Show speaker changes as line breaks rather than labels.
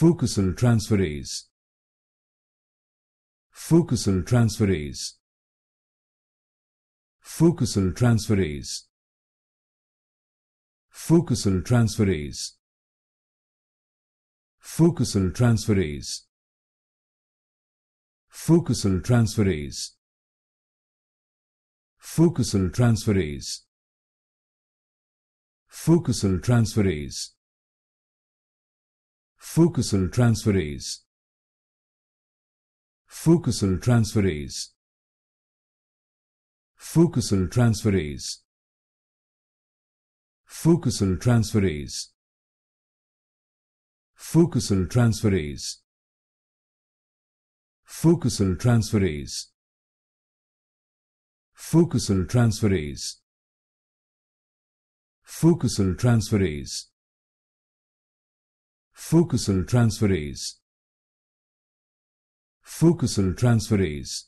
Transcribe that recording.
Focussel transferase. Focussel transferase. Focussel transferase. Focussel transferase. Focussel transferase. Focussel transferase. Focussel transferase. transferase. Focusal transferase. Focusal transferase. Focusal transferase. Focusal transferase. Focusal transferase. Focusal transferase. Focusal transferase. transferase. Focussal transferase. Focussal transferase.